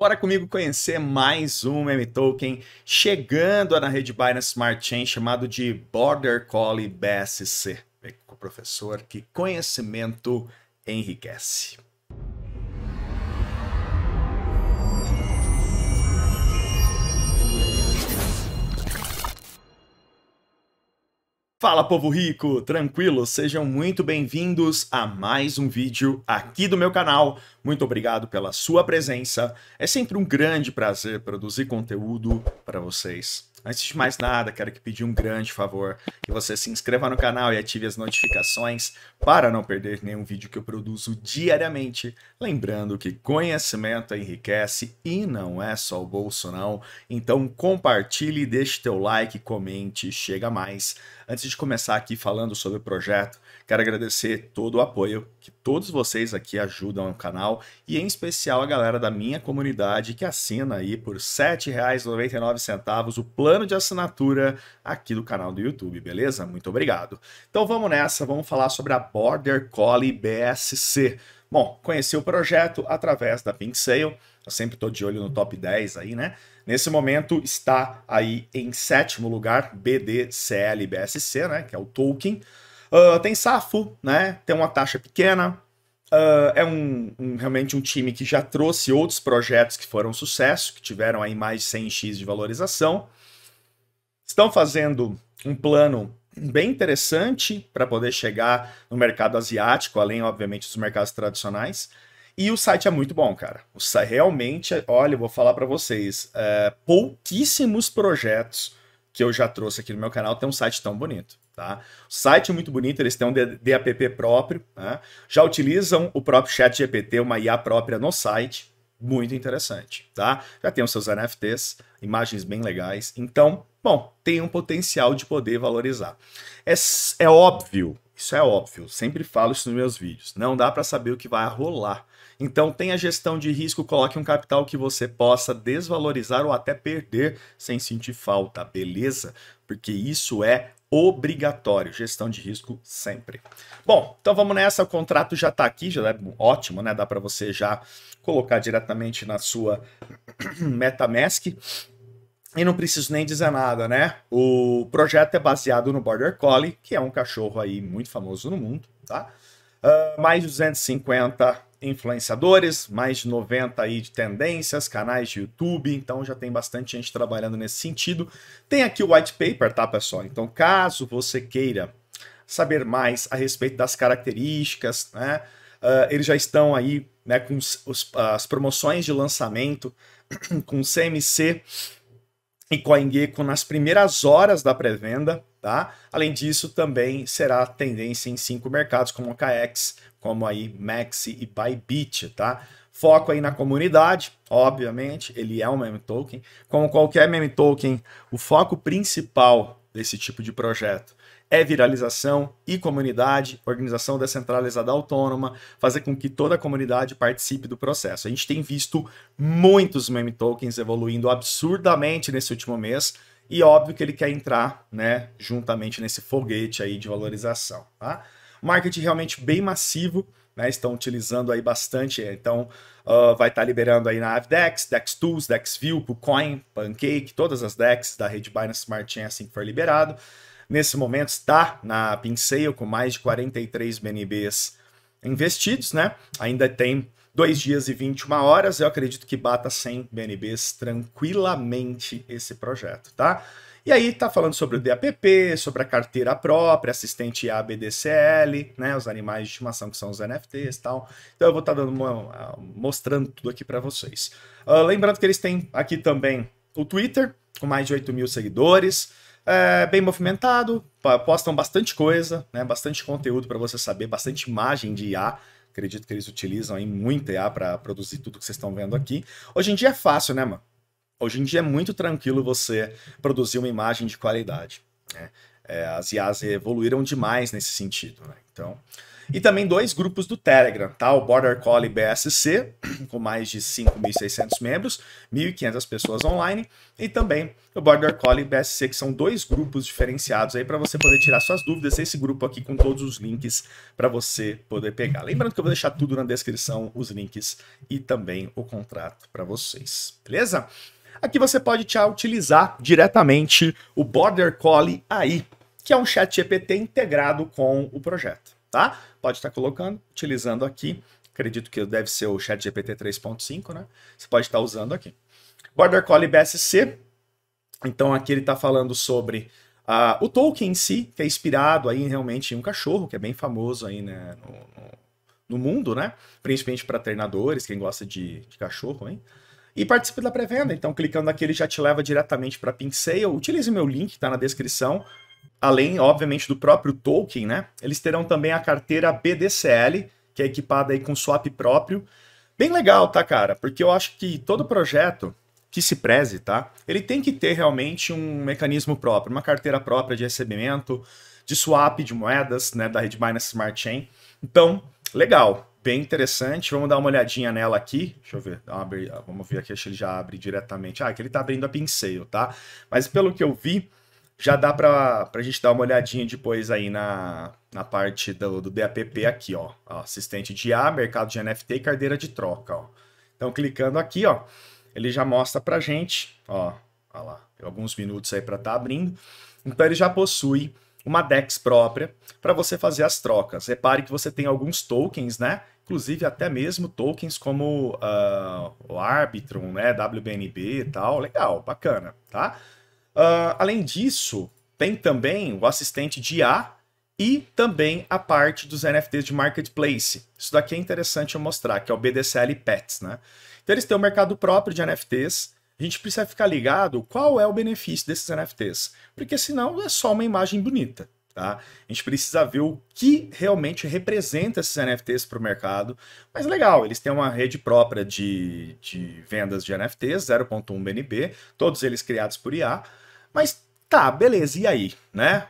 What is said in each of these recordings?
Bora comigo conhecer mais um M-Token chegando na rede Binance Smart Chain chamado de Border Collie BSC. Vem com o professor que conhecimento enriquece. Fala povo rico, tranquilo? Sejam muito bem-vindos a mais um vídeo aqui do meu canal. Muito obrigado pela sua presença. É sempre um grande prazer produzir conteúdo para vocês. Antes de mais nada, quero que pedir um grande favor, que você se inscreva no canal e ative as notificações para não perder nenhum vídeo que eu produzo diariamente. Lembrando que conhecimento enriquece e não é só o bolso não. Então compartilhe, deixe teu like, comente, chega mais. Antes de começar aqui falando sobre o projeto, quero agradecer todo o apoio que todos vocês aqui ajudam o canal e em especial a galera da minha comunidade que assina aí por R$ 7,99 o plano de assinatura aqui do canal do YouTube, beleza? Muito obrigado. Então vamos nessa, vamos falar sobre a Border Collie BSC. Bom, conheci o projeto através da Pink Sale, eu sempre estou de olho no top 10 aí, né? Nesse momento está aí em sétimo lugar, BDCL BSC, né? Que é o token. Uh, tem Safo, né? Tem uma taxa pequena. Uh, é um, um, realmente um time que já trouxe outros projetos que foram sucesso, que tiveram aí mais de 100x de valorização. Estão fazendo um plano bem interessante para poder chegar no mercado asiático, além, obviamente, dos mercados tradicionais. E o site é muito bom, cara. O site realmente, olha, eu vou falar para vocês, é, pouquíssimos projetos que eu já trouxe aqui no meu canal, tem um site tão bonito. Tá? O site é muito bonito, eles têm um DAPP próprio, né? já utilizam o próprio chat GPT, uma IA própria no site, muito interessante. Tá? Já tem os seus NFTs, imagens bem legais. Então, Bom, tem um potencial de poder valorizar. É, é óbvio, isso é óbvio, sempre falo isso nos meus vídeos. Não dá para saber o que vai rolar. Então tenha gestão de risco, coloque um capital que você possa desvalorizar ou até perder sem sentir falta, beleza? Porque isso é obrigatório, gestão de risco sempre. Bom, então vamos nessa, o contrato já está aqui, já é ótimo, né? Dá para você já colocar diretamente na sua MetaMask. E não preciso nem dizer nada, né? O projeto é baseado no Border Collie, que é um cachorro aí muito famoso no mundo, tá? Uh, mais de 250 influenciadores, mais de 90 aí de tendências, canais de YouTube, então já tem bastante gente trabalhando nesse sentido. Tem aqui o white paper, tá, pessoal? Então, caso você queira saber mais a respeito das características, né? Uh, eles já estão aí né, com os, as promoções de lançamento com CMC e CoinGecko nas primeiras horas da pré-venda, tá? Além disso, também será tendência em cinco mercados como o KX, como aí Maxi e Bybit, tá? Foco aí na comunidade, obviamente, ele é um meme token. Como qualquer meme token, o foco principal desse tipo de projeto é viralização e comunidade, organização descentralizada autônoma, fazer com que toda a comunidade participe do processo. A gente tem visto muitos meme tokens evoluindo absurdamente nesse último mês e óbvio que ele quer entrar, né, juntamente nesse foguete aí de valorização, tá? Marketing realmente bem massivo, né, estão utilizando aí bastante, é, então uh, vai estar tá liberando aí na AvDex, DexTools, DexView, KuCoin, Pancake, todas as DEX da rede Binance Smart Chain assim que for liberado nesse momento está na Pinseio com mais de 43 BNBs investidos, né? Ainda tem dois dias e 21 horas. Eu acredito que bata 100 BNBs tranquilamente esse projeto, tá? E aí tá falando sobre o DAPP, sobre a carteira própria, assistente ABDCL, né, os animais de estimação que são os NFTs e tal. Então eu vou estar tá dando uma, ah, mostrando tudo aqui para vocês. Uh, lembrando que eles têm aqui também o Twitter, com mais de 8 mil seguidores é, bem movimentado, postam bastante coisa, né? bastante conteúdo para você saber, bastante imagem de IA. Acredito que eles utilizam aí muita IA para produzir tudo que vocês estão vendo aqui. Hoje em dia é fácil, né, mano? Hoje em dia é muito tranquilo você produzir uma imagem de qualidade. Né? É, as IAs evoluíram demais nesse sentido. Né? Então, e também dois grupos do Telegram, tá? O Border Collie BSC, com mais de 5.600 membros, 1.500 pessoas online, e também o Border Collie BSC, que são dois grupos diferenciados aí para você poder tirar suas dúvidas. Esse grupo aqui com todos os links para você poder pegar. Lembrando que eu vou deixar tudo na descrição, os links e também o contrato para vocês, beleza? Aqui você pode já utilizar diretamente o Border Collie AI, que é um chat GPT integrado com o projeto tá? Pode estar colocando, utilizando aqui, acredito que deve ser o ChatGPT 3.5, né? Você pode estar usando aqui. Border Collie BSC, então aqui ele está falando sobre uh, o Tolkien em si, que é inspirado aí realmente em um cachorro, que é bem famoso aí né, no, no, no mundo, né? Principalmente para treinadores, quem gosta de, de cachorro, hein? e participe da pré-venda. Então, clicando aqui, ele já te leva diretamente para Pinsale. Utilize meu link, está na descrição. Além, obviamente, do próprio token, né? Eles terão também a carteira BDCL, que é equipada aí com swap próprio. Bem legal, tá, cara? Porque eu acho que todo projeto que se preze, tá? Ele tem que ter realmente um mecanismo próprio, uma carteira própria de recebimento, de swap de moedas, né, da rede Binance Smart Chain. Então, legal, bem interessante. Vamos dar uma olhadinha nela aqui. Deixa eu ver, vamos ver aqui se ele já abre diretamente. Ah, é que ele tá abrindo a Pincel, tá? Mas pelo que eu vi, já dá para a gente dar uma olhadinha depois aí na, na parte do, do DAPP aqui, ó. Assistente de A, mercado de NFT e carteira de troca, ó. Então, clicando aqui, ó, ele já mostra para gente, ó, ó lá, alguns minutos aí para estar tá abrindo. Então, ele já possui uma DEX própria para você fazer as trocas. Repare que você tem alguns tokens, né? Inclusive até mesmo tokens como uh, o Arbitrum, né? WBNB e tal. Legal, bacana, tá? Uh, além disso, tem também o assistente de IA e também a parte dos NFTs de marketplace. Isso daqui é interessante eu mostrar, que é o BDCL Pets, né? Então eles têm um mercado próprio de NFTs. A gente precisa ficar ligado qual é o benefício desses NFTs, porque senão é só uma imagem bonita. Tá? A gente precisa ver o que realmente representa esses NFTs para o mercado. Mas legal, eles têm uma rede própria de, de vendas de NFTs, 0.1 BNB, todos eles criados por IA. Mas tá, beleza, e aí? Né?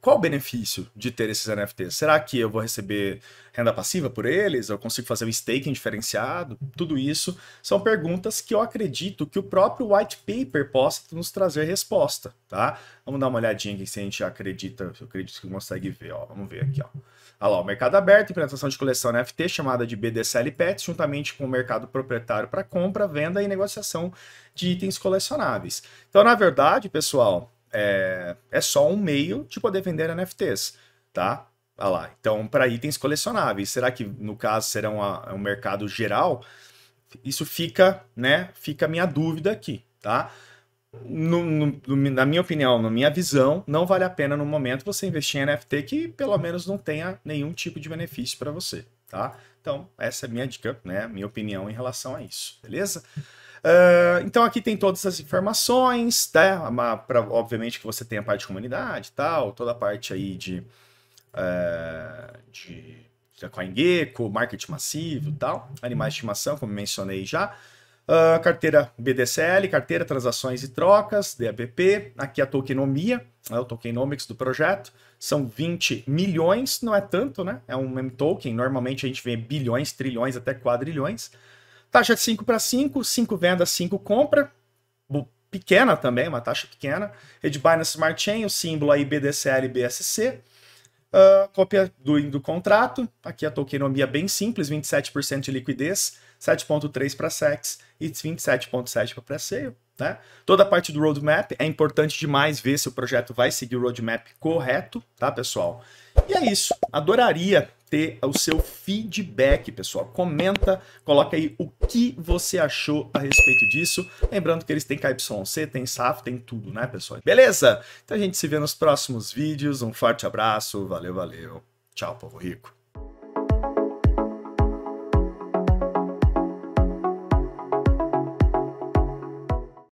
qual o benefício de ter esses NFTs? Será que eu vou receber renda passiva por eles? Eu consigo fazer um staking diferenciado? Tudo isso são perguntas que eu acredito que o próprio white paper possa nos trazer resposta, tá? Vamos dar uma olhadinha aqui se a gente acredita, eu acredito que consegue ver, ó. Vamos ver aqui, ó. Olha lá, o mercado aberto, implantação de coleção NFT chamada de BDCL Pets, juntamente com o mercado proprietário para compra, venda e negociação de itens colecionáveis. Então, na verdade, pessoal, é, é só um meio de poder vender NFTs, tá? Ah lá. Então, para itens colecionáveis, será que no caso será um, um mercado geral? Isso fica, né? Fica a minha dúvida aqui, tá? No, no, na minha opinião, na minha visão, não vale a pena no momento você investir em NFT que pelo menos não tenha nenhum tipo de benefício para você, tá? Então, essa é a minha dica, né? Minha opinião em relação a isso, beleza? Ah, então aqui tem todas as informações, tá? Uma, pra, obviamente que você tem a parte de comunidade tal, toda a parte aí de, uh, de da CoinGecko, marketing massivo tal, animais de estimação, como mencionei já. Uh, carteira BDCL, carteira transações e trocas, DAPP, aqui a tokenomia, né, o tokenomics do projeto, são 20 milhões, não é tanto, né? É um M token, normalmente a gente vê bilhões, trilhões, até quadrilhões. Taxa de 5 para 5, 5 vendas, 5 compra. Pequena também, uma taxa pequena. Rede Binance Smart Chain, o símbolo aí BDCL e BSC. Uh, ah, cópia do, do contrato. Aqui a tokenomia bem simples, 27% de liquidez, 7.3 para SEX e 27.7 para pré-seio. Né? Toda a parte do roadmap é importante demais ver se o projeto vai seguir o roadmap correto, tá, pessoal? E é isso. Adoraria ter o seu feedback, pessoal. Comenta, coloca aí o que você achou a respeito disso. Lembrando que eles têm KYC, tem SAF, tem tudo, né, pessoal? Beleza? Então a gente se vê nos próximos vídeos. Um forte abraço, valeu, valeu. Tchau, povo rico.